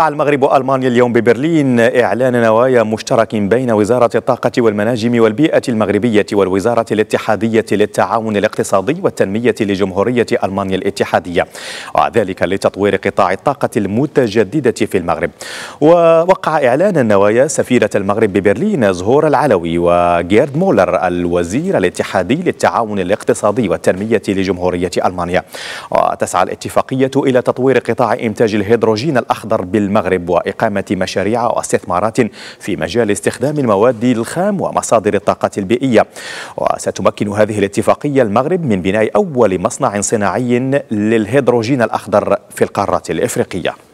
وقع المغرب وألمانيا اليوم ببرلين إعلان نوايا مشترك بين وزارة الطاقة والمناجم والبيئة المغربية والوزارة الاتحادية للتعاون الاقتصادي والتنمية لجمهورية ألمانيا الاتحادية وذلك لتطوير قطاع الطاقة المتجددة في المغرب ووقع إعلان النوايا سفيرة المغرب ببرلين زهور العلوي وجيرد مولر الوزير الاتحادي للتعاون الاقتصادي والتنمية لجمهورية ألمانيا وتسعى الاتفاقية إلى تطوير قطاع إنتاج الهيدروجين الأخضر بال المغرب وإقامة مشاريع واستثمارات في مجال استخدام المواد الخام ومصادر الطاقة البيئية وستمكن هذه الاتفاقية المغرب من بناء أول مصنع صناعي للهيدروجين الأخضر في القارة الإفريقية